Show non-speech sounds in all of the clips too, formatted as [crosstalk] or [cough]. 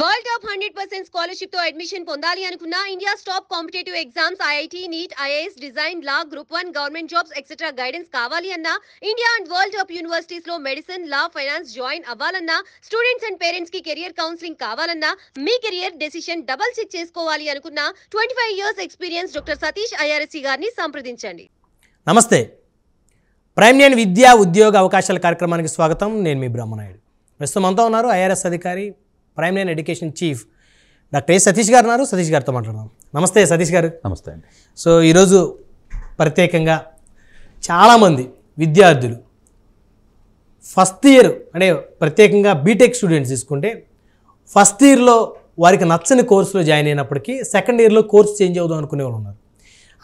World of hundred percent scholarship తో admission పొందాలి అనుకున్న India stop competitive exams IIT NEET IAS design law group one government jobs etcetera guidance కావాలి అన్నా India and world of universities లో medicine law finance join అవ్వాలన్నా students and parents కి career counselling కావాలన్నా మీ కెరియర్ డెసిషన్ డబల్ చెక్ చేసుకోవాలి అనుకున్న twenty five years experience doctor Satish IRSC గారిని సంప్రదించండి నమస్తే ప్రైమ్ నేను విద్యా ఉద్యోగ అవకాశాల కార్యక్రమానికి స్వాగతం నేను మీ బ్రహ్మనాయుడు ప్రస్తుతం అంతా ఉన్నారు ఐఆర్ఎస్ అధికారి Prime Line Education chief doctor A Satish గారు ఉన్నారు సతీష్ గారితో మాట్లాడదాం నమస్తే సతీష్ గారు నమస్తే అండి సో ఈరోజు ప్రత్యేకంగా చాలామంది విద్యార్థులు ఫస్ట్ ఇయర్ అంటే ప్రత్యేకంగా బీటెక్ స్టూడెంట్స్ తీసుకుంటే ఫస్ట్ ఇయర్లో వారికి నచ్చని కోర్సులో జాయిన్ అయినప్పటికీ సెకండ్ ఇయర్లో కోర్సు చేంజ్ అవుదాం అనుకునే వాళ్ళు ఉన్నారు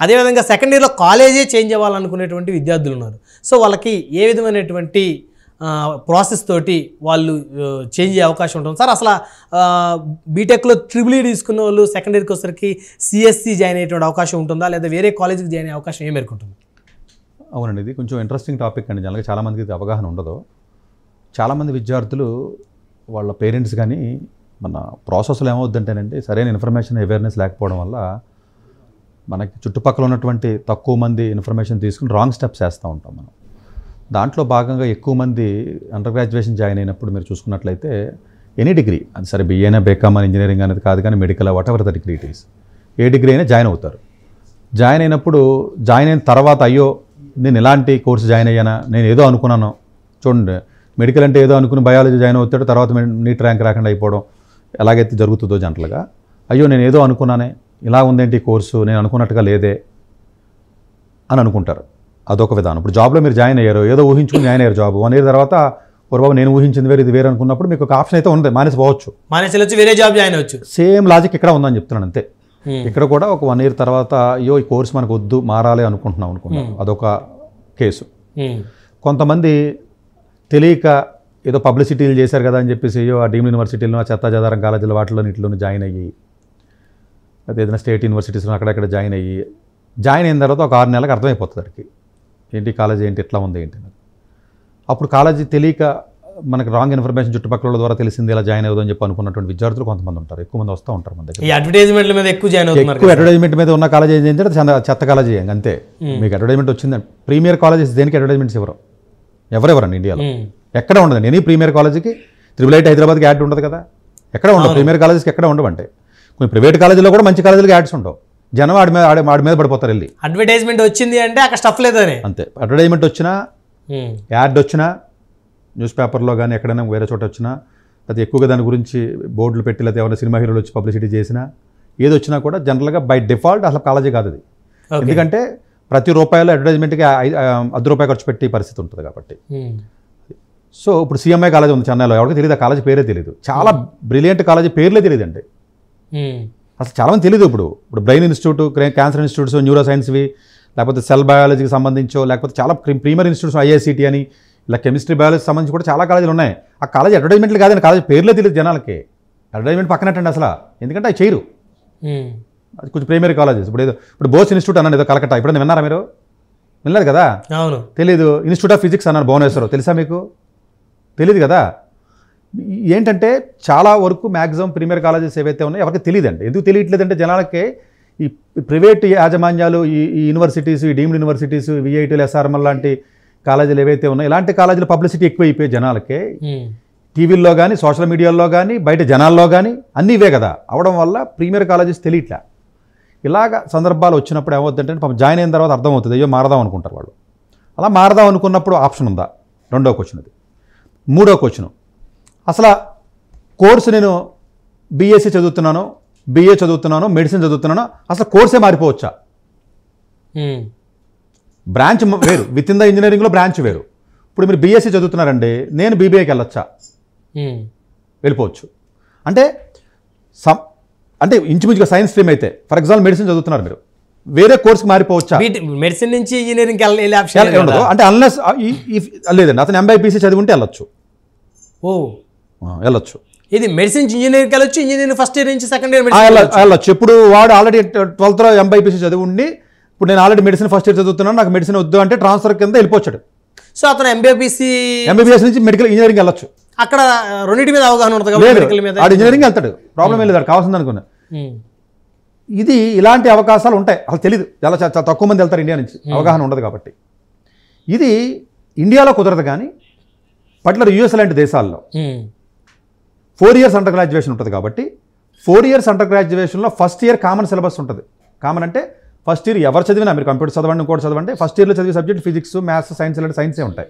అదేవిధంగా సెకండ్ ఇయర్లో కాలేజే చేంజ్ అవ్వాలనుకునేటువంటి విద్యార్థులు ఉన్నారు సో వాళ్ళకి ఏ విధమైనటువంటి ప్రాసెస్ తోటి వాళ్ళు చేంజ్ అయ్యే అవకాశం ఉంటుంది సార్ అసలు బీటెక్లో ట్రిబుల్ ఈ తీసుకున్న వాళ్ళు సెకండ్ ఇయర్కి వచ్చేసరికి సిఎస్సి జాయిన్ e అయ్యేటువంటి అవకాశం ఉంటుందా లేదా వేరే కాలేజీకి జాయిన్ అయ్యే అవకాశం ఏ మేరకుంటుంది అవునండి ఇది కొంచెం ఇంట్రెస్టింగ్ టాపిక్ అండి జనరల్గా చాలామందికి ఇది అవగాహన ఉండదు చాలామంది విద్యార్థులు వాళ్ళ పేరెంట్స్ కానీ మన ప్రాసెస్లో ఏమవుద్దంటేనండి సరైన ఇన్ఫర్మేషన్ అవేర్నెస్ లేకపోవడం వల్ల మనకి చుట్టుపక్కల ఉన్నటువంటి తక్కువ మంది ఇన్ఫర్మేషన్ తీసుకుని రాంగ్ స్టెప్స్ వేస్తూ ఉంటాం మనం దాంట్లో భాగంగా ఎక్కువ మంది అండర్ గ్రాడ్యుయేషన్ జాయిన్ అయినప్పుడు మీరు చూసుకున్నట్లయితే ఎనీ డిగ్రీ అది సరే బిఏనా బేకామ్ అని ఇంజనీరింగ్ అనేది కాదు కానీ medical whatever the degree it is a degree అయినా జాయిన్ అవుతారు జాయిన్ అయినప్పుడు జాయిన్ అయిన తర్వాత అయ్యో నేను ఎలాంటి కోర్సు జాయిన్ అయ్యానా నేను ఏదో అనుకున్నాను చూడండి మెడికల్ అంటే ఏదో అనుకుని బయాలజీ జాయిన్ అవుతాడు తర్వాత నీట్ ర్యాంక్ రాకుండా అయిపోవడం ఎలాగైతే జరుగుతుందో జంటలుగా అయ్యో నేను ఏదో అనుకున్నానే ఇలా ఉందేంటి కోర్సు నేను అనుకున్నట్టుగా లేదే అని అనుకుంటారు అదొక విధానం ఇప్పుడు జాబ్లో మీరు జాయిన్ అయ్యారు ఏదో ఊహించుకుని జాయిన్ అయ్యారు జాబ్ వన్ ఇయర్ తర్వాత బాబు నేను ఊహించింది వేరే ఇది వేరే అనుకున్నప్పుడు మీకు ఒక ఆప్షన్ అయితే ఉంది మానేసి పోవచ్చు మానేసి వేరే జాబ్ జాయిన్ అవ్వచ్చు సేమ్ లాజిక్ ఇక్కడ ఉందని చెప్తున్నాను అంతే hmm. ఇక్కడ కూడా ఒక వన్ ఇయర్ తర్వాత అయ్యో ఈ కోర్స్ మనకు వద్దు మారాలి అనుకుంటున్నాం అనుకున్నాం hmm. అదొక కేసు hmm. కొంతమంది తెలియక ఏదో పబ్లిసిటీలు చేశారు కదా అని చెప్పేసి అయ్యో ఆ డీమ్ యూనివర్సిటీలో ఆ చెత్త కాలేజీలో వాటిలో నీటిలోనూ జాయిన్ అయ్యి అదే ఏదైనా స్టేట్ యూనివర్సిటీస్లో అక్కడక్కడ జాయిన్ అయ్యి జాయిన్ అయిన తర్వాత ఒక ఆరు నెలలకు అర్థమైపోతుంది అక్కడికి ఏంటి కాలేజ్ ఏంటి ఎట్లా ఉంది ఏంటి అప్పుడు కాలేజీ తెలియక మనకు రాంగ్ ఇన్ఫర్మేషన్ చుట్టుపక్కల ద్వారా తెలిసింది ఇలా జాయిన్ అవుదని చెప్పి అనుకున్నటువంటి విద్యార్థులు కొంతమంది ఉంటారు ఎక్కువ మంది వస్తూ ఉంటారు మన దగ్గర ఈ అడ్వర్టైజ్మెంట్ల మీద ఎక్కువ జాయిన్ అవుతుంది ఎక్కువ అడ్వర్టైజ్మెంట్ మీద ఉన్న కాలేజ్ ఏంటంటే చెత్త కాలేజీ అంతే మీకు అడ్వర్టైజ్మెంట్ వచ్చిందండి ప్రీమియర్ కాలేజెస్ దేనికి అడ్వర్టైజ్మెంట్స్ ఎవరు ఎవరెవరండి ఇండియాలో ఎక్కడ ఉండదు ఎనీ ప్రీమియర్ కాలేజీకి త్రిబుల్ ఎయిట్ హైదరాబాద్కి యాడ్ ఉండదు కదా ఎక్కడ ఉండవు ప్రీమియర్ కాలేజెస్కి ఎక్కడ ఉండవు అంటే కొన్ని ప్రైవేట్ కాలేజీలో కూడా మంచి కాలేజీలకు యాడ్స్ ఉండవు జనం ఆడి మీద వాడి మీద పడిపోతారు వెళ్ళి అడ్వర్టైజ్మెంట్ వచ్చింది అంటే అక్కడ స్టఫ్ లేదని అంతే అడ్వర్టైజ్మెంట్ వచ్చినా యాడ్ వచ్చినా న్యూస్ పేపర్లో కానీ ఎక్కడైనా వేరే చోట వచ్చినా అది ఎక్కువగా దాని గురించి బోర్డులు పెట్టి లేకపోతే ఏమైనా సినిమా హీరోలు వచ్చి పబ్లిసిటీ చేసినా ఏది వచ్చినా కూడా జనరల్గా బై డిఫాల్ట్ అసలు కాలేజీ కాదు అది ఎందుకంటే ప్రతి రూపాయలు అడ్వర్టైజ్మెంట్కి అర్ధ రూపాయి ఖర్చు పెట్టే పరిస్థితి ఉంటుంది కాబట్టి సో ఇప్పుడు సీఎంఐ కాలేజ్ ఉంది చెన్నైలో ఎవరికి తెలియదు ఆ కాలేజ్ పేరే తెలియదు చాలా బ్రిలియంట్ కాలేజీ పేర్లే తెలియదండి అసలు చాలామంది తెలియదు ఇప్పుడు ఇప్పుడు brain institute cancer institutes neuro సైన్స్వి లేకపోతే సెల్ బయాలజీకి సంబంధించో లేకపోతే చాలా ప్రీమియర్ ఇన్స్టిట్యూట్స్ ఐఐసిటీ అని ఇలా కెమిస్ట్రీ బయాలజీ సంబంధించి కూడా చాలా కాలేజీలు ఉన్నాయి ఆ కాలేజ్ అడ్వర్టైజ్మెంట్లు కాదని కాలేజ్ పేర్లే తెలియదు జనాలకి అడ్వర్టైజ్మెంట్ పక్కనట్టండి అసలు ఎందుకంటే అవి చేయరు అది కొంచెం ప్రైమరీ కాలేజెస్ ఇప్పుడు ఏదో ఇప్పుడు బోస్ ఇన్స్టిట్యూట్ అన్నాడు ఏదో కలకట్టా ఇప్పుడు విన్నారా మీరు వినలేదు కదా అవును తెలియదు ఇన్స్టిట్యూట్ ఆఫ్ ఫిజిక్స్ అన్నారు భువనేశ్వరం తెలుసా మీకు తెలియదు కదా ఏంటంటే చాలా వరకు మ్యాక్సిమం ప్రీమియర్ కాలేజెస్ ఏవైతే ఉన్నాయో ఎవరికి తెలియదండి ఎందుకు తెలియట్లేదంటే జనాలకి ఈ ప్రైవేట్ యాజమాన్యాలు ఈ యూనివర్సిటీస్ ఈ డీమ్డ్ యూనివర్సిటీస్ విఐటీలు ఎస్ఆర్ఎంఎల్ లాంటి కాలేజీలు ఏవైతే ఉన్నాయో ఇలాంటి కాలేజీలు పబ్లిసిటీ ఎక్కువ అయిపోయాయి జనాలకి టీవీల్లో కానీ సోషల్ మీడియాలో కానీ బయట జనాల్లో కానీ అన్నీ ఇవే కదా అవడం వల్ల ప్రీమియర్ కాలేజెస్ తెలియట్లే ఇలాగ సందర్భాలు వచ్చినప్పుడు ఏమవుతుందంటే పాపం జాయిన్ అయిన తర్వాత అర్థమవుతుంది అయ్యో మారదాం అనుకుంటారు వాళ్ళు అలా మారదాం అనుకున్నప్పుడు ఆప్షన్ ఉందా రెండో క్వశ్చన్ అది మూడో క్వశ్చను అసలు కోర్సు నేను బీఎస్సీ e చదువుతున్నాను బిఏ చదువుతున్నాను మెడిసిన్ చదువుతున్నాను అసలు కోర్సే మారిపోవచ్చా బ్రాంచ్ hmm. వేరు విత్ ఇన్ ద ఇంజనీరింగ్లో బ్రాంచ్ వేరు ఇప్పుడు మీరు బీఎస్సీ e చదువుతున్నారండి నేను బీబీఏకి వెళ్ళొచ్చా hmm. వెళ్ళిపోవచ్చు అంటే సమ్ అంటే ఇంచుమించుగా సైన్స్ స్ట్రీమ్ అయితే ఫర్ ఎగ్జాంపుల్ మెడిసిన్ చదువుతున్నారు మీరు వేరే కోర్స్కి మారిపోవచ్చా మెడిసిన్ నుంచి ఇంజనీరింగ్ అంటే అన్లెస్ లేదండి అతను ఎంబైపీసీ ఉంటే వెళ్ళొచ్చు ఓ వెళ్ళొచ్చు ఇది మెడిసిన్స్ ఇంజనీర్ వెళ్ళొచ్చు ఇంజనీరింగ్ ఫస్ట్ ఇయర్ నుంచి సెకండ్ ఇయర్ వెళ్ళొచ్చు ఇప్పుడు వాడు ఆల్రెడీ ట్వెల్త్లో ఎంబైపీసీ చదివి ఉండి ఇప్పుడు నేను ఆల్రెడీ మెడిసిన్ ఫస్ట్ ఇయర్ చదువుతున్నాను నాకు మెడిసిన్ వద్దు అంటే ట్రాన్స్ఫర్ కింద వెళ్ళిపోవచ్చాడు సో అతను ఎంబీబీసీ ఎంబీబీఎస్ నుంచి మెడికల్ ఇంజనీరింగ్ వెళ్ళొచ్చు అక్కడ రెండింటి మీద అవగాహన ఉంటుంది ఇంజనీరింగ్ వెళ్తాడు ప్రాబ్లం ఏం లేదు కావాల్సింది అనుకున్నా ఇది ఇలాంటి అవకాశాలు ఉంటాయి అసలు తెలియదు చాలా చాలా తక్కువ మంది వెళ్తారు ఇండియా నుంచి అవగాహన ఉండదు కాబట్టి ఇది ఇండియాలో కుదరదు కానీ పట్ల యుఎస్ లాంటి దేశాల్లో ఫోర్ ఇయర్స్ అండర్ గ్రాడ్యుయేషన్ ఉంటుంది కాబట్టి ఫోర్ ఇయర్స్ అండర్ గ్రాడ్యుయేషన్లో ఫస్ట్ ఇయర్ కామన్ సిలబస్ ఉంటుంది కామన్ అంటే ఫస్ట్ ఇయర్ ఎవరు చదివినా మీరు కంప్యూటర్ చదవండి ఇంకోటి చదవండి ఫస్ట్ ఇయర్లో చదివే సబ్జెక్ట్ ఫిజిక్స్ మ్యాథ్స్ సైన్స్ ఇలాంటి సైన్సే ఉంటాయి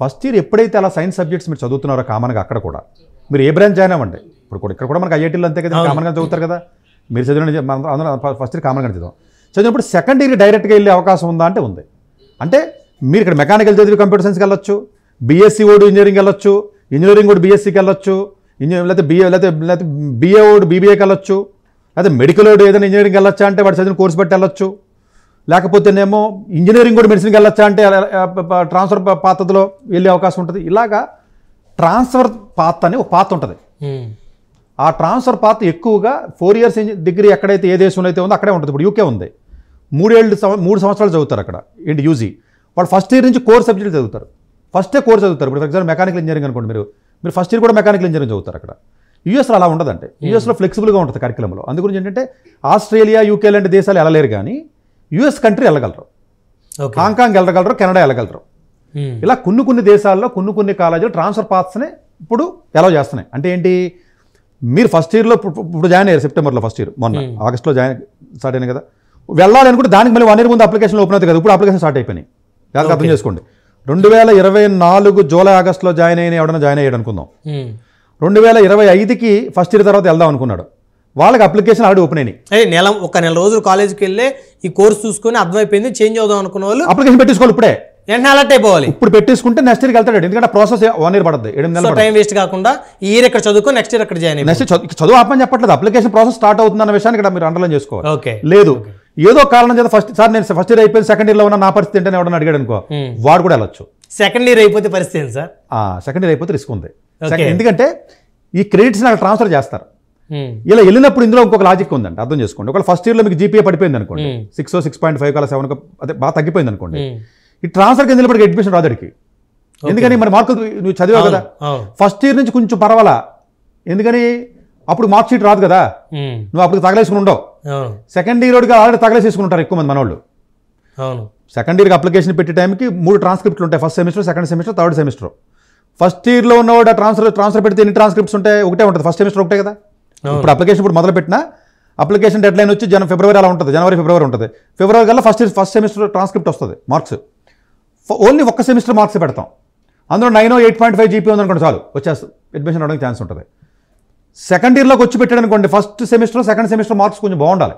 ఫస్ట్ ఇయర్ ఎప్పుడైతే అలా సైన్స్ సబ్జెక్ట్స్ మీరు చదువుతున్నారో కామన్గా అక్కడ కూడా మీరు ఏ బ్రాంచ్ జాయిన్ అవ్వండి ఇప్పుడు కూడా ఇక్కడ కూడా మనకి ఐఐటీలో అంతే కదా కామన్గా చదువుతారు కదా మీరు చదివిన ఫస్ట్ ఇయర్ కామన్గా చదివాం చదివినప్పుడు సెకండ్ ఇయర్ డైరెక్ట్గా వెళ్ళే అవకాశం ఉందా అంటే ఉంది అంటే మీరు ఇక్కడ మెకానికల్ చదివి కంప్యూటర్ సైన్స్కి వెళ్ళొచ్చు బీఎస్సీ ఓడి ఇంజనీరింగ్ వెళ్ళొచ్చు ఇంజనీరింగ్ కూడా బీఎస్సీకి వెళ్ళొచ్చు ఇంజనీరింగ్ లేకపోతే బిఏ లేకపోతే లేకపోతే బిఏ ఓడు బీబీఏకి వెళ్ళొచ్చు లేకపోతే మెడికల్ ఓడు ఏదైనా ఇంజనీరింగ్ వెళ్ళొచ్చా అంటే వాడు చదివిన కోర్సు బట్టి వెళ్ళొచ్చు లేకపోతేనేమో ఇంజనీరింగ్ కూడా మెడిసిన్కి వెళ్ళొచ్చా అంటే ట్రాన్స్ఫర్ పాత్రలో వెళ్ళే అవకాశం ఉంటుంది ఇలాగా ట్రాన్స్ఫర్ పాత్ర అని ఒక పాత్ర ఉంటుంది ఆ ట్రాన్స్ఫర్ పాత్ర ఎక్కువగా ఫోర్ ఇయర్స్ డిగ్రీ ఎక్కడైతే ఏ దేశంలో అయితే ఉందో అక్కడే ఉంటుంది ఇప్పుడు యూకే ఉంది మూడేళ్ళు మూడు సంవత్సరాలు చదువుతారు అక్కడ ఇంటి యూజీ వాళ్ళు ఫస్ట్ ఇయర్ నుంచి కోర్ సబ్జెక్ట్ చదువుతారు ఫస్టే కోర్స్ చదువుతారు ఇప్పుడు ఫర్ ఎగ్జాంపుల్ మెకానికల్ ఇంజనీరింగ్ అనుకోండి మీరు మీరు ఫస్ట్ ఇయర్ కూడా మెకానికల్ ఇంజనీరింగ్ చదువుతారు అక్కడ యూఎస్లో అలా ఉండదంటే hmm. యూఎస్లో ఫ్లెక్సిబుల్గా ఉంటుంది కరికులంలో అందుగురించి ఏంటంటే ఆస్ట్రేలియా యూకే లాంటి దేశాలు వెళ్ళలేరు కానీ యూఎస్ కంట్రీ వెళ్ళగలరు హాంకాంగ్ వెళ్ళగలరు కెనడా వెళ్ళగలరు hmm. ఇలా కొన్ని కొన్ని దేశాల్లో కొన్ని కొన్ని కాలేజీలు ట్రాన్స్ఫర్ పాత్స్నే ఇప్పుడు ఎలా చేస్తున్నాయి అంటే ఏంటి మీరు ఫస్ట్ ఇయర్లో ఇప్పుడు జాయిన్ అయ్యారు సెప్టెంబర్లో ఫస్ట్ ఇయర్ మొన్న hmm. ఆగస్ట్లో జాయిన్ స్టార్ట్ అయినాయి కదా వెళ్ళాలనుకుంటే దానికి మళ్ళీ వన్ ఇయర్ ముందు అప్లికేషన్ ఓపెన్ అవుతుంది కదా ఇప్పుడు అప్లికేషన్ స్టార్ట్ అయిపోయినాయి దానికి అర్థం చేసుకోండి రెండు వేల ఇరవై నాలుగు జూలై ఆగస్టులో జాయిన్ అయిన ఎవడన్నా జాయిన్ అయ్యాడు అనుకుందాం రెండు వేల ఇరవై ఐదుకి ఫస్ట్ ఇయర్ తర్వాత వెళ్దాం అనుకున్నాడు వాళ్ళకి అప్లికేషన్ ఆడి ఓపెన్ అయినాయి నెల ఒక నెల రోజులు కాలేజీకి వెళ్ళి ఈ కోర్స్ చూసుకొని అర్థమైపోయింది చేంజ్ అవుదాం అనుకున్న వాళ్ళు అప్లికేషన్ పెట్టేసుకోవాలి ఇప్పుడే వెంటనే అలర్ట్ అయిపోవాలి ఇప్పుడు పెట్టేసుకుంటే నెక్స్ట్ ఇయర్కి వెళ్తాడు ఎందుకంటే ప్రాసెస్ వన్ ఇయర్ పడుతుంది ఏడు నెలలు టైం వేస్ట్ కాకుండా ఈ ఇయర్ ఇక్కడ చదువుకో నెక్స్ట్ ఇయర్ ఇక్కడ జాయిన్ నెక్స్ట్ చదువు ఆపని చెప్పట్లేదు అప్లికేషన్ ప్రాసెస్ స్టార్ట్ అవుతుంది అన్న విషయాన్ని ఇక్కడ మీరు అండర్లైన్ చేసుకోవాలి ఓకే లేదు ఏదో కారణం చేత ఫస్ట్ సార్ నేను ఫస్ట్ ఇయర్ అయిపోయింది సెకండ్ ఇయర్లో ఉన్న నా పరిస్థితి ఏంటని ఎవడని అడిగాడు అనుకో వాడు కూడా వెళ్ళొచ్చు సెకండ్ ఇయర్ అయిపోతే పరిస్థితి ఏంటి సార్ సెకండ్ ఇయర్ అయిపోతే రిస్క్ ఉంది ఎందుకంటే ఈ క్రెడిట్స్ నాకు ట్రాన్స్ఫర్ చేస్తారు ఇలా వెళ్ళినప్పుడు ఇందులో ఇంకొక లాజిక్ ఉందండి అర్థం చేసుకోండి ఒకవేళ ఫస్ట్ ఇయర్లో మీకు జీపీఏ పడిపోయింది అనుకోండి సిక్స్ సిక్స్ పాయింట్ ఫైవ్ కల సెవెన్ అదే బాగా తగ్గిపోయింది అనుకోండి ఈ ట్రాన్స్ఫర్ కింద నిలబడికి అడ్మిషన్ రాదడికి ఎందుకని మరి మార్కులు నువ్వు చదివావు కదా ఫస్ట్ ఇయర్ నుంచి కొంచెం పర్వాలా ఎందుకని అప్పుడు మార్క్ షీట్ రాదు కదా నువ్వు అప్పుడు తగలేసుకుని ఉండవు సెకండ్ ఇయర్ వాడికి ఆల్రెడీ తగలేసేసుకుంటారు ఎక్కువ మంది మనోళ్ళు అవును సెకండ్ ఇయర్కి అప్లికేషన్ పెట్టే టైంకి మూడు ట్రాన్స్క్రిప్ట్లు ఉంటాయి first semester second semester third semester first ఇయర్లో ఉన్నవాడు ట్రాన్స్ఫర్ ట్రాన్స్ఫర్ పెడితే ఎన్ని ట్రాన్స్క్రిప్ట్స్ ఉంటాయి ఒకటే ఉంటుంది ఫస్ట్ సెమిస్టర్ ఒకటే కదా ఇప్పుడు అప్లికేషన్ ఇప్పుడు మొదలు పెట్టినా అప్లికేషన్ డెడ్ లైన్ వచ్చి జన ఫిబ్రవరి అలా ఉంటుంది జనవరి ఫిబ్రవరి ఉంటుంది ఫిబ్రవరి కల్లా ఫస్ట్ ఫస్ట్ సెమిస్టర్ ట్రాన్స్క్రిప్ట్ వస్తుంది మార్క్స్ ఓన్లీ ఒక్క సెమిస్టర్ మార్క్స్ పెడతాం అందులో nine eight point five GP ఉందనుకోండి చాలు వచ్చేస్తుంది అడ్మిషన్ అవడానికి ఛాన్స్ ఉంటుంది సెకండ్ ఇయర్లోకి వచ్చి పెట్టాడు అనుకోండి first semester second semester marks కొంచెం బాగుండాలి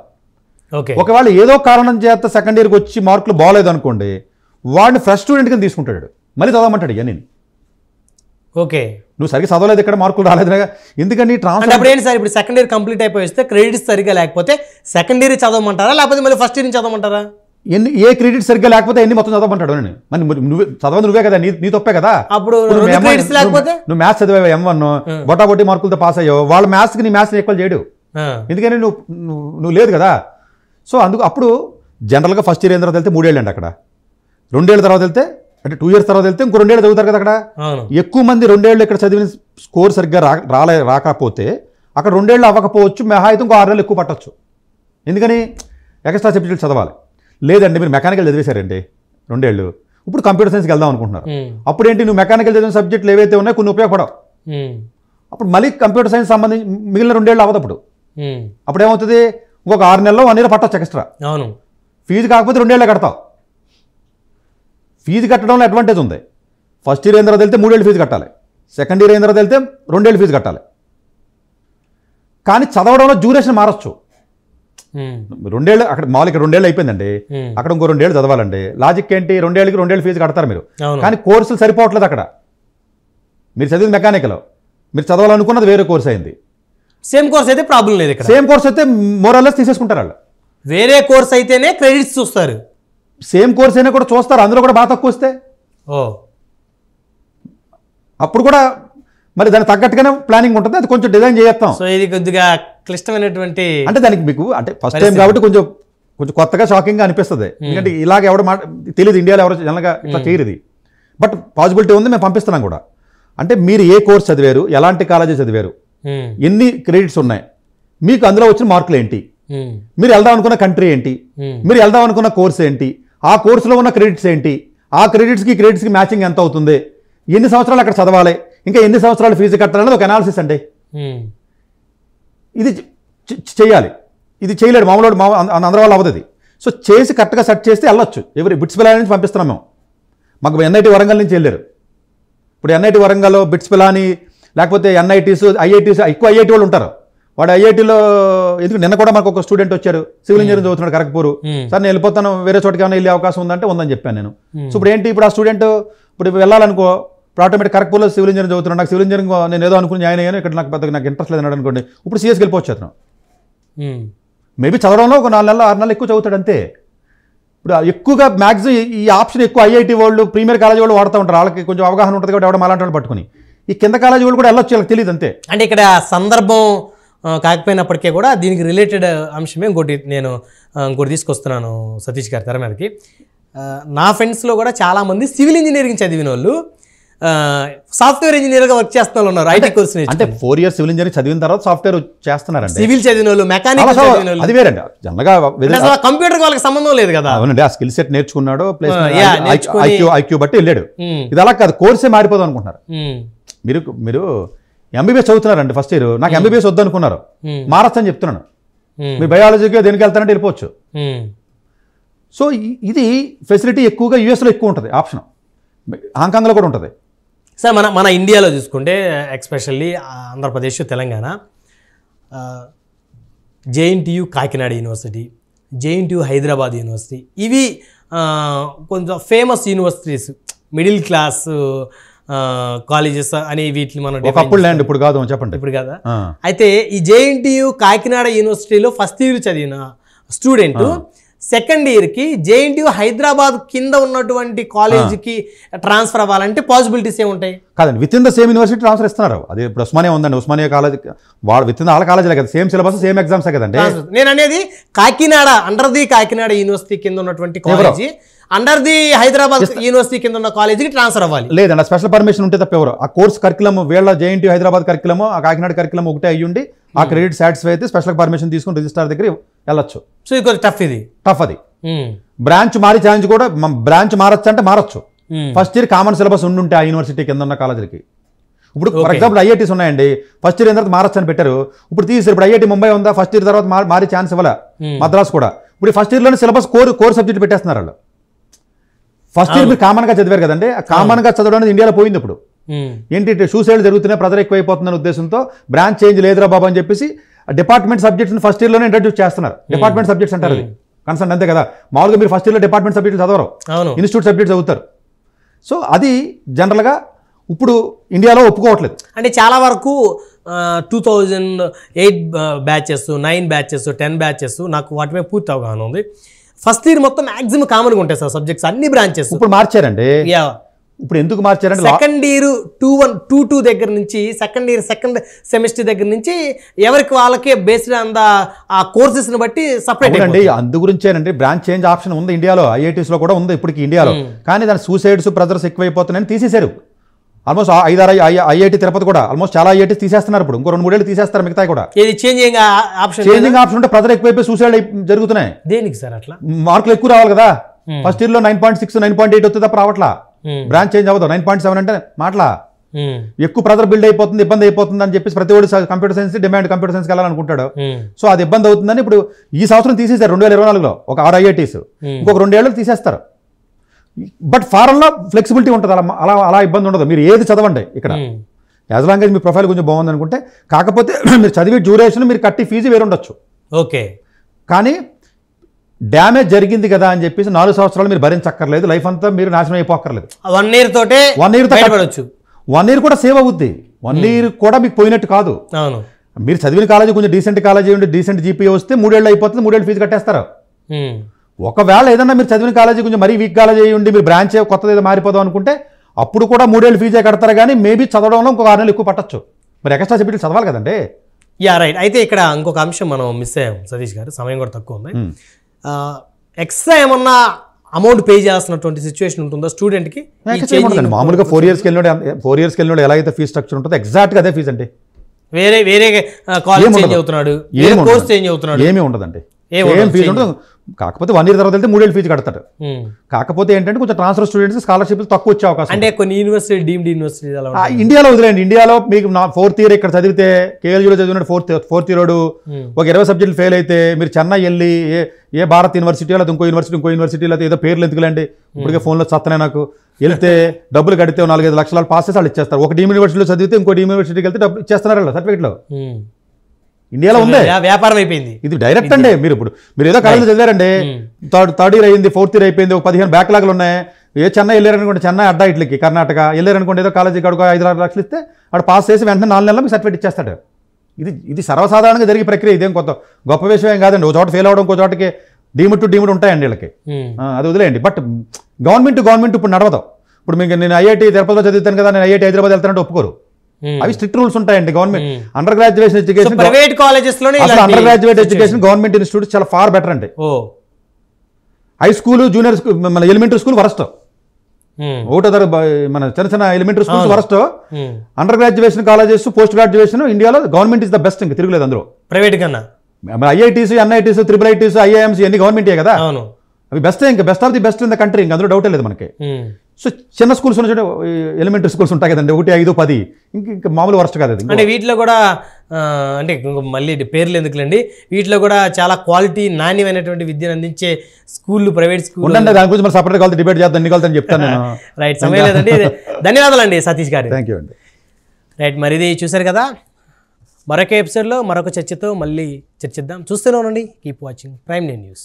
ఓకే ఒకవేళ ఏదో కారణం చేత సెకండ్ ఇయర్కి వచ్చి మార్కులు బాగాలేదు అనుకోండి వాడిని ఫ్రెష్ స్టూడెంట్ కింద తీసుకుంటాడు మళ్ళీ చదవమంటాడు ఇక నేను ఓకే నువ్వు సరిగ్గా చదవలేదు ఇక్కడ మార్కులు రాలేదు ఎందుకంటే ట్రాన్స్ఫర్ అప్పుడు ఏంటి సార్ ఇప్పుడు సెకండ్ ఇయర్ కంప్లీట్ అయిపోయిస్తే క్రెడిట్స్ సరిగ్గా లేకపోతే సెకండ్ ఇయర్ చదవమంటారా లేకపోతే మళ్ళీ ఫస్ట్ ఇయర్ చదవమంటారా ఎన్ని ఏ క్రెడిట్ సరిగ్గా లేకపోతే ఎన్ని మొత్తం చదవమంటాడు నేను మరి నువ్వు చదవదు నువ్వే కదా నీ నీ తప్పే కదా అప్పుడు నువ్వు మ్యాథ్స్ చదివా ఎం వన్ బొటాబొట్టి మార్కులతో పాస్ అయ్యో వాళ్ళ మ్యాథ్స్ నీ మ్యాథ్స్ ఈక్వల్ చేయడు ఎందుకని నువ్వు నువ్వు లేదు కదా సో అందుకు అప్పుడు జనరల్గా ఫస్ట్ ఇయర్ ఏం తర్వాత వెళ్తే మూడేళ్ళు అండి అక్కడ రెండేళ్ళ తర్వాత వెళ్తే అంటే టూ ఇయర్స్ తర్వాత వెళ్తే ఇంకో రెండేళ్ళు చదువుతారు కదా అక్కడ ఎక్కువ మంది రెండేళ్ళు ఇక్కడ చదివిన స్కోర్ సరిగ్గా రాలే రాకపోతే అక్కడ రెండేళ్ళు అవ్వకపోవచ్చు మెహాయితం ఇంకో ఆరు నెలలు ఎక్కువ పట్టచ్చు ఎందుకని ఎక్స్ట్రా సబ్జెక్టులు చదవాలి లేదండి మీరు మెకానికల్ చదివేశారండి రెండేళ్ళు ఇప్పుడు కంప్యూటర్ సైన్స్కి వెళ్దాం అనుకుంటున్నారు అప్పుడు ఏంటి నువ్వు మెకానికల్ చదివిన సబ్జెక్టులు ఏవైతే ఉన్నాయో కొన్ని ఉపయోగపడవు అప్పుడు మళ్ళీ కంప్యూటర్ సైన్స్ సంబంధించి మిగిలిన రెండేళ్ళు అవ్వదు అప్పుడు అప్పుడు ఏమవుతుంది ఇంకొక ఆరు నెలలో వన్ ఇయర్ పట్టచ్చు ఎక్స్ట్రా అవును ఫీజు కాకపోతే రెండేళ్ళే కడతావు ఫీజు కట్టడంలో అడ్వాంటేజ్ ఉంది ఫస్ట్ ఇయర్ అయిన తర్వాత వెళ్తే మూడేళ్ళు ఫీజు కట్టాలి సెకండ్ ఇయర్ అయిన తర్వాత వెళ్తే రెండేళ్ళు ఫీజు కట్టాలి కానీ చదవడంలో డ్యూరేషన్ మారచ్చు రెండేళ్ళు అక్కడ మామూలుగా రెండేళ్ళు అయిపోయిందండి అక్కడ ఇంకో రెండేళ్ళు చదవాలండి లాజిక్ ఏంటి రెండేళ్ళకి రెండేళ్ళు ఫీజు కడతారు మీరు కానీ కోర్సులు సరిపోవట్లేదు అక్కడ మీరు చదివింది మెకానికల్ మీరు చదవాలనుకున్నది వేరే కోర్స్ అయింది సేమ్ కోర్స్ అయితే ప్రాబ్లం లేదు సేమ్ కోర్స్ అయితే మోరల్లెస్ తీసేసుకుంటారు వాళ్ళు వేరే కోర్స్ అయితేనే క్రెడిట్స్ చూస్తారు సేమ్ కోర్స్ అయినా కూడా చూస్తారు అందులో కూడా బాగా తక్కువ వస్తే ఓ అప్పుడు కూడా మరి దానికి తగ్గట్టుగానే ప్లానింగ్ ఉంటుంది అది కొంచెం డిజైన్ చేస్తాం సో ఇది కొద్దిగా క్లిష్టమైనటువంటి అంటే దానికి మీకు అంటే ఫస్ట్ టైం కాబట్టి కొంచెం కొంచెం కొత్తగా షాకింగ్ గా అనిపిస్తుంది ఎందుకంటే ఇలాగ ఎవరు మాట తెలియదు ఇండియాలో ఎవరు జనరల్గా ఇట్లా చేయరు ఇది బట్ పాసిబిలిటీ ఉంది మేము పంపిస్తున్నాం కూడా అంటే మీరు ఏ కోర్స్ చదివారు ఎలాంటి కాలేజీ చదివారు ఎన్ని క్రెడిట్స్ ఉన్నాయి మీకు అందులో వచ్చిన మార్కులు ఏంటి మీరు వెళ్దాం అనుకున్న కంట్రీ ఏంటి మీరు వెళ్దాం అనుకున్న కోర్స్ ఏంటి ఆ కోర్సులో ఉన్న క్రెడిట్స్ ఏంటి ఆ క్రెడిట్స్కి క్రెడిట్స్కి మ్యాచింగ్ ఎంత అవుతుంది ఎన్ని సంవత్సరాలు అక్కడ చదవాలి ఇంకా ఎన్ని సంవత్సరాలు ఫీజు కట్టాలనేది ఒక అనాలిసిస్ అండి ఇది చేయాలి ఇది చేయలేడు మామూలు మామూలు అందరి వాళ్ళు అవ్వదు సో చేసి కరెక్ట్గా సెట్ చేస్తే వెళ్ళొచ్చు ఎవరి బిట్స్ పిల్లాని నుంచి పంపిస్తున్నాం మేము మాకు ఎన్ఐటి వరంగల్ నుంచి వెళ్ళారు ఇప్పుడు ఎన్ఐటి వరంగల్ బిట్స్ పిలాని లేకపోతే ఎన్ఐటీస్ ఐఐటీస్ ఎక్కువ ఐఐటీ వాళ్ళు ఉంటారు వాడు ఐఐటీలో ఎందుకు నిన్న కూడా మాకు ఒక స్టూడెంట్ వచ్చారు సివిల్ ఇంజనీరింగ్ చదువుతున్నాడు కరక్పూర్ సార్ నేను వెళ్ళిపోతాను వేరే చోటుకి ఏమైనా వెళ్ళే అవకాశం ఉందంటే ఉందని చెప్పాను నేను సో ఇప్పుడు ఏంటి ఇప్పుడు ఆ స్టూడెంట్ ఇప్పుడు వెళ్ళాలనుకో ప్రాటోమేటిక్ ఆటోమేటిక్ సివిల్ ఇంజనీరింగ్ చదువుతున్నాను నాకు సివిల్ ఇంజనీరింగ్ నేను ఏదో అనుకుని జాయిన్ అయ్యాను ఇక్కడ నాకు పెద్దగా నాకు ఇంట్రెస్ట్ లేదని అనుకోండి ఇప్పుడు సిఎస్ వెళ్ళిపోవచ్చు అతను మేబీ చదవడంలో ఒక నాలుగు నెలలు ఆరు నెలలు ఎక్కువ చదువుతాడు అంతే ఇప్పుడు ఎక్కువగా మ్యాక్సిమం ఈ ఆప్షన్ ఎక్కువ ఐఐటీ వాళ్ళు ప్రీమియర్ కాలేజీ వాళ్ళు వాడుతూ ఉంటారు వాళ్ళకి కొంచెం అవగాహన ఉంటుంది కాబట్టి ఎవడ మాలాంటి వాళ్ళు పట్టుకుని ఈ కింద కాలేజీ వాళ్ళు కూడా వెళ్ళొచ్చు వాళ్ళకి తెలియదు అంతే అంటే ఇక్కడ సందర్భం కాకపోయినప్పటికీ కూడా దీనికి రిలేటెడ్ అంశమే ఇంకోటి నేను ఇంకోటి తీసుకొస్తున్నాను సతీష్ గారి తెర మీదకి నా ఫ్రెండ్స్లో కూడా చాలామంది సివిల్ ఇంజనీరింగ్ చదివిన వాళ్ళు సాఫ్ట్వేర్ ఇంజనీర్ గా వర్క్ చేస్తున్నారు ఉన్నారు ఐటీ కోర్స్ అంటే ఫోర్ ఇయర్ సివిల్ ఇంజనీర్ చదివిన తర్వాత సాఫ్ట్వేర్ చేస్తున్నారండి సివిల్ చదివిన వాళ్ళు మెకానిక్ అది జనరల్గా కంప్యూటర్ వాళ్ళకి సంబంధం లేదు కదా అవునండి ఆ స్కిల్ సెట్ నేర్చుకున్నాడు ప్లస్ ఐక్యూ ఐక్యూ బట్టి వెళ్ళాడు ఇది అలా కాదు కోర్సే మారిపోదాం అనుకుంటున్నారు మీరు మీరు ఎంబీబీఎస్ చదువుతున్నారండి ఫస్ట్ ఇయర్ నాకు ఎంబీబీఎస్ వద్దనుకున్నారు మారచ్చని చెప్తున్నాను మీ బయాలజీకి దేనికి వెళ్తానంటే వెళ్ళిపోవచ్చు సో ఇది ఫెసిలిటీ ఎక్కువగా లో ఎక్కువ ఉంటుంది ఆప్షన్ హాంకాంగ్లో కూడా ఉంటుంది సార్ మన మన ఇండియాలో చూసుకుంటే especially Andhra Pradesh Telangana JNTU Kakinada university JNTU Hyderabad university ఇవి కొంచెం famous universities middle class colleges అని వీటిని మనం ఇప్పుడు కాదు చెప్పండి ఇప్పుడు కాదా అయితే ఈ జేఎన్టీయు కాకినాడ యూనివర్సిటీలో ఫస్ట్ ఇయర్ చదివిన స్టూడెంట్ సెకండ్ ఇయర్కి జేఎన్టీయూ హైదరాబాద్ కింద ఉన్నటువంటి కాలేజీకి ట్రాన్స్ఫర్ అవ్వాలంటే పాసిబిలిటీస్ ఏముంటాయి కాదండి within the same university transfer ఇస్తున్నారు అది ఇప్పుడు ఉస్మానియా ఉందండి ఉస్మానియా కాలేజ్ వాళ్ళు విత్ ఇన్ ఆల్ కాలేజీ కదా సేమ్ సిలబస్ సేమ్ ఎగ్జామ్స్ కదండి నేను అనేది Kakinada under the Kakinada university కింద ఉన్నటువంటి college under the Hyderabad university కింద ఉన్న కాలేజీకి ట్రాన్స్ఫర్ అవ్వాలి లేదండి స్పెషల్ పర్మిషన్ ఉంటే తప్ప ఎవరు ఆ కోర్స్ కరికులం వీళ్ళ జేఎన్టీ హైదరాబాద్ కరికులము ఆ కాకినాడ కరికులం ఒకటే అయ్యుండి ఆ క్రెడిట్ సాటిస్ఫై అయితే స్పెషల్ పర్మిషన్ తీసుకుని రిజిస్టార్ దగ్గర వెళ్ళొచ్చు సో ఇది టఫ్ ఇది టఫ్ అది బ్రాంచ్ మారి ఛాలెంజ్ కూడా బ్రాంచ్ మారచ్చు అంటే మారచ్చు ఫస్ట్ ఇయర్ కామన్ సిలబస్ ఉండుంటే ఆ యూనివర్సిటీ కింద ఉన్న కాలేజీలకి ఇప్పుడు ఫర్ ఎగ్జాంపుల్ ఐఐటీస్ ఉన్నాయండి ఫస్ట్ ఇయర్ తర్వాత మారచ్చు అని పెట్టారు ఇప్పుడు తీసి ఇప్పుడు ఐఐటి ముంబై ఉందా ఫస్ట్ ఇయర్ తర్వాత మారే ఛాన్స్ ఇవ్వాల మద్రాస్ కూడా ఇప్పుడు ఫస్ట్ ఇయర్లోనే సిలబస్ కోర్ కోర్ సబ్జెక్ట్ పెట్టేస్తున్నారు వాళ్ళు ఫస్ట్ ఇయర్ మీరు కామన్గా చదివారు కదండి కామన్గా చదవడం ఇండియాలో పోయింది ఇప్పుడు Hmm. ఏంటి సూసైడ్ జరుగుతున్నాయి ప్రజలు ఎక్కువైపోతుందనే ఉద్దేశంతో బ్రాంచ్ చేంజ్ లేదురా బాబు అని చెప్పేసి డిపార్ట్మెంట్ సబ్జెక్ట్స్ ఫస్ట్ ఇయర్లోనే ఇంట్రడ్యూస్ చేస్తున్నారు డిపార్ట్మెంట్ hmm. సబ్జెక్ట్స్ అంటారు అది కన్సర్న్ hmm. అంతే కదా మామూలుగా మీరు ఫస్ట్ ఇయర్లో డిపార్ట్మెంట్ సబ్జెక్ట్స్ చదవరు ఇన్స్టిట్యూట్ సబ్జెక్ట్స్ చదువుతారు సో అది జనరల్గా ఇప్పుడు ఇండియాలో ఒప్పుకోవట్లేదు అంటే చాలా వరకు two thousand eight batches nine batches ten batches నాకు వాటిపై పూర్తి అవగాహన ఉంది ఫస్ట్ ఇయర్ మొత్తం మాక్సిమం కామన్గా ఉంటాయి సార్ సబ్జెక్ట్స్ అన్ని బ్రాంచెస్ ఇప్పుడు మార్చారండి ఇప్పుడు ఎందుకు మార్చారంటే second year two one two two దగ్గర నుంచి సెకండ్ ఇయర్ సెకండ్ సెమిస్టర్ దగ్గర నుంచి ఎవరికి వాళ్ళకే బేస్డ్ అంద ఆ కోర్సెస్ని బట్టి సపరేట్ అండి అందు గురించేనండి బ్రాంచ్ చేంజ్ ఆప్షన్ ఉంది ఇండియాలో ఐఐటీస్లో కూడా ఉంది ఇప్పటికి ఇండియాలో hmm. కానీ దాని సూసైడ్స్ బ్రదర్స్ ఎక్కువైపోతున్నాయని తీసేశారు ఆల్మోస్ట్ ఐదారు ఐఐటి తిరుపతి కూడా ఆల్మోస్ట్ చాలా ఐఐటీస్ తీసేస్తున్నారు ఇప్పుడు ఇంకో రెండు మూడేళ్ళు తీసేస్తారు మిగతా కూడా ఇది చేంజింగ్ ఆప్షన్ చేంజింగ్ ఆప్షన్ ఉంటే ప్రజలు ఎక్కువైపోయి సూసైడ్ జరుగుతున్నాయి దేనికి సార్ అట్లా మార్కులు ఎక్కువ రావాలి కదా ఫస్ట్ hmm. లో nine point six nine point eight వస్తే తప్ప రావట్లా బ్రాంచ్ hmm. చేంజ్ అవ్వదు నైన్ పాయింట్ సెవెన్ అంటే మాట్లా hmm. ఎక్కువ ప్రజలు బిల్డ్ అయిపోతుంది ఇబ్బంది అయిపోతుంది అని చెప్పేసి ప్రతి ఒడి కంప్యూటర్ సైన్స్ డిమాండ్ కంప్యూటర్ సైన్స్కి వెళ్ళాలనుకుంటాడు hmm. సో అది ఇబ్బంది అవుతుందని ఇప్పుడు ఈ సంవత్సరం తీసేసారు రెండు వేల ఇరవై నాలుగులో ఒక ఆరు ఐఐటీస్ ఇంకొక రెండు ఏళ్ళు తీసేస్తారు బట్ ఫారెన్లో ఫ్లెక్సిబిలిటీ ఉంటుంది అలా అలా అలా ఇబ్బంది ఉండదు మీరు ఏది చదవండి ఇక్కడ యాజ్ లాంగ్వేజ్ మీ ప్రొఫైల్ కొంచెం బాగుంది అనుకుంటే కాకపోతే [clears throat] మీరు చదివి డ్యూరేషన్ మీరు కట్టి ఫీజు వేరుండొచ్చు ఓకే కానీ డ్యామేజ్ జరిగింది కదా అని చెప్పేసి నాలుగు సంవత్సరాలు మీరు భరించక్కర్లేదు లైఫ్ అంతా మీరు నాశనం అయిపోక్కర్లేదు వన్ ఇయర్ తోటే వన్ ఇయర్ తోడవచ్చు వన్ ఇయర్ కూడా సేవ్ అవుద్ది వన్ ఇయర్ కూడా మీకు పోయినట్టు కాదు అవును మీరు చదివిన కాలేజీ కొంచెం డీసెంట్ కాలేజీ ఉండి డీసెంట్ జీపీ వస్తే మూడేళ్ళు అయిపోతుంది మూడేళ్ళు ఫీజు కట్టేస్తారు ఒకవేళ ఏదన్నా మీరు చదివిన కాలేజీ కొంచెం మరీ వీక్ కాలేజీ ఉండి మీరు బ్రాంచ్ కొత్తది ఏదో మారిపోదాం అనుకుంటే అప్పుడు కూడా మూడేళ్ళు ఫీజే కడతారు కానీ మేబీ చదవడంలో ఇంకొక ఆరు నెలలు ఎక్కువ పట్టచ్చు మరి ఎక్స్ట్రా చెప్పి చదవాలి కదండి యా రైట్ అయితే ఇక్కడ ఇంకొక అంశం మనం మిస్ అయ్యాం సతీష్ గారు సమయం కూడా తక్కువ ఉంది ఎక్స్ట్రా ఏమన్నా అమౌంట్ పే చేయాల్సినటువంటి సిచ్యువేషన్ ఉంటుందా స్టూడెంట్కి మామూలుగా ఫోర్ ఇయర్స్కి వెళ్ళినోడు ఫోర్ ఇయర్స్కి వెళ్ళినోడు ఎలా అయితే ఫీజ్ స్ట్రక్చర్ ఉంటుందో ఎగ్జాక్ట్గా అదే ఫీజ్ అండి వేరే వేరే కాలేజ్ చేంజ్ అవుతున్నాడు కోర్స్ చేంజ్ అవుతున్నాడు ఏమీ అండి ఏం ఫీజ్ కాకపోతే వన్ ఇయర్ తర్వాత వెళ్తే మూడేళ్ళు ఫీజు కడతాడు hmm. కాకపోతే ఏంటంటే కొంచెం ట్రాన్స్ఫర్ స్టూడెంట్స్ స్కాలర్షిప్ తక్కువ వచ్చే అవకాశం అంటే కొన్ని యూనివర్సిటీ డీమ్డ్ యూనివర్సిటీ ఇండియాలో వదిలేండి ఇండియాలో మీకు నా ఫోర్త్ ఇయర్ ఇక్కడ చదివితే కేఎల్యూలో చదివినట్టు ఫోర్త్ ఫోర్త్ ఇయర్డు ఒక ఇరవై సబ్జెక్టులు ఫెయిల్ అయితే మీరు చెన్నై వెళ్ళి ఏ ఏ భారత్ యూనివర్సిటీ లేదా ఇంకో యూనివర్సిటీ ఇంకో యూనివర్సిటీ లేదా ఏదో పేర్లు ఎందుకులేండి hmm. ఇప్పటికే ఫోన్లో చత్తనే నాకు వెళ్తే [laughs] డబ్బులు కడితే నాలుగైదు లక్షలు పాస్ చేసి వాళ్ళు ఇచ్చేస్తారు ఒక డీమ్ యూనివర్సిటీలో చదివితే ఇంకో డీమ్ యూనివర్సిటీకి వెళ్తే డబ్బులు ఇచ్చేస్తున్నారు సర్టిఫికెట్లో hmm. ఇండియాలో ఉంది వ్యాపారం అయిపోయింది ఇది డైరెక్ట్ అండి మీరు ఇప్పుడు మీరు ఏదో కాలేజ్ చదివారండి hmm. థర్డ్ థర్డ్ ఇయర్ అయింది ఫోర్త్ ఇయర్ అయిపోయింది ఒక పదిహేను బ్యాక్లాగ్లు ఉన్నాయి ఏ చెన్నై వెళ్ళారనుకోండి చెన్నై అడ్డా ఇట్లకి కర్ణాటక వెళ్ళారనుకోండి ఏదో కాలేజీకి అడుగు ఐదు ఆరు లక్షలు ఇస్తే అక్కడ పాస్ చేసి వెంటనే నాలుగు నెలలు మీకు సర్టిఫికేట్ ఇచ్చేస్తాడు ఇది ఇది సర్వసాధారణంగా జరిగే ప్రక్రియ ఇదేం కొత్త గొప్ప విషయం ఏం కాదండి ఒక చోట ఫెయిల్ అవడం ఒక చోటకి డీమిట్ టు డీమిట్ ఉంటాయండి వీళ్ళకి hmm. అది వదిలేయండి బట్ గవర్నమెంట్ టు గవర్నమెంట్ ఇప్పుడు నడవదు ఇప్పుడు మీకు నేను ఐఐటి తిరుపతిలో చదువుతాను కదా నేను ఐఐటి హైదరాబాద్ వెళ్తానంటే ఒప్పుకోరు Hmm. అవి స్ట్రిక్ట్ రూల్స్ ఉంటాయండి government under graduation education private colleges లో under graduate education government institutes చాలా ఫార్ బెటర్ అండి హై స్కూల్ జూనియర్ స్కూల్ మన ఎలిమెంటరీ స్కూల్ వరస్ట్ hmm. ఒకటో మన చిన్న చిన్న elementary schools worst under graduation colleges post graduation ఇండియాలో గవర్నమెంట్ ఇస్ ద బెస్ట్ ఇంకా తిరగలేదు అందులో ప్రైవేట్ కన్నా IITs NITs triple ITs IIMs ఇవన్నీ గవర్నమెంటే కదా అవి బెస్ట్ ఇంకా best of the best in the country ఇంకా అందులో డౌటే లేదు మనకి hmm. సో చిన్న స్కూల్స్ ఉన్న ఎలిమెంటరీ స్కూల్స్ ఉంటాయి కదండి ఒకటి ఐదు పది ఇంక మామూలు వరస్ట్ కాదు అది అంటే వీటిలో కూడా అంటే మళ్ళీ పేర్లు ఎందుకులండి వీటిలో కూడా చాలా క్వాలిటీ నాణ్యమైనటువంటి విద్యను అందించే స్కూళ్ళు ప్రైవేట్ స్కూల్ ఉండండి దాని గురించి మనం సపరేట్ కావాలి డిబేట్ చేద్దాం ఎన్ని కాదు చెప్తాను రైట్ [laughs] సమయం లేదండి ధన్యవాదాలు అండి సతీష్ గారు థ్యాంక్ అండి రైట్ మరి ఇది చూశారు కదా మరొక ఎపిసోడ్లో మరొక చర్చతో మళ్ళీ చర్చిద్దాం చూస్తూనే ఉండండి keep watching Prime News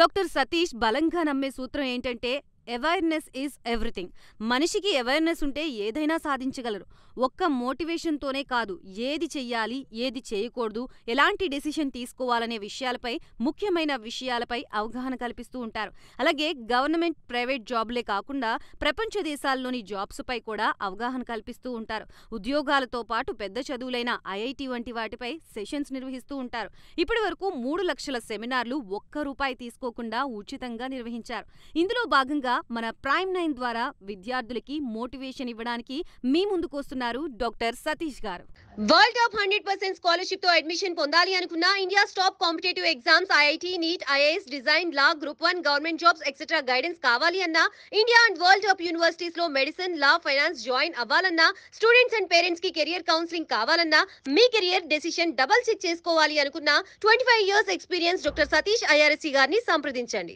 doctor Satish బలంగా నమ్మే సూత్రం ఏంటంటే అవేర్నెస్ ఈజ్ ఎవ్రీథింగ్ మనిషికి అవేర్నెస్ ఉంటే ఏదైనా సాధించగలరు ఒక్క మోటివేషన్తోనే కాదు ఏది చెయ్యాలి ఏది చేయకూడదు ఎలాంటి డెసిషన్ తీసుకోవాలనే విషయాలపై ముఖ్యమైన విషయాలపై అవగాహన కల్పిస్తూ ఉంటారు అలాగే గవర్నమెంట్ ప్రైవేట్ జాబ్లే కాకుండా ప్రపంచ దేశాల్లోని జాబ్స్పై కూడా అవగాహన కల్పిస్తూ ఉంటారు ఉద్యోగాలతో పాటు పెద్ద చదువులైన ఐఐటి వంటి వాటిపై సెషన్స్ నిర్వహిస్తూ ఉంటారు ఇప్పటి వరకు మూడు లక్షల సెమినార్లు ఒక్క రూపాయి తీసుకోకుండా ఉచితంగా నిర్వహించారు ఇందులో భాగంగా మన ప్రైమ్ నైన్ ద్వారా విద్యార్థులకి మోటివేషన్ ఇవ్వడానికి మీ ముందుకొస్తున్న వివరిస్తున్నారు doctor Satish garu world top hundred percent scholarship తో అడ్మిషన్ పొందాలి అనుకున్న India top competitive exams IIT NEET IAS design law group one government jobs etcetera guidance కావాలి అన్నా India and world top universities లో మెడిసిన్ లా ఫైనాన్స్ జాయిన్ అవ్వాలన్నా students and parents కి career counselling కావాలన్నా మీ కెరియర్ డెసిషన్ డబల్ చెక్ చేసుకోవాలి అనుకున్న twenty five years experience doctor Satish IRS గారిని సంప్రదించండి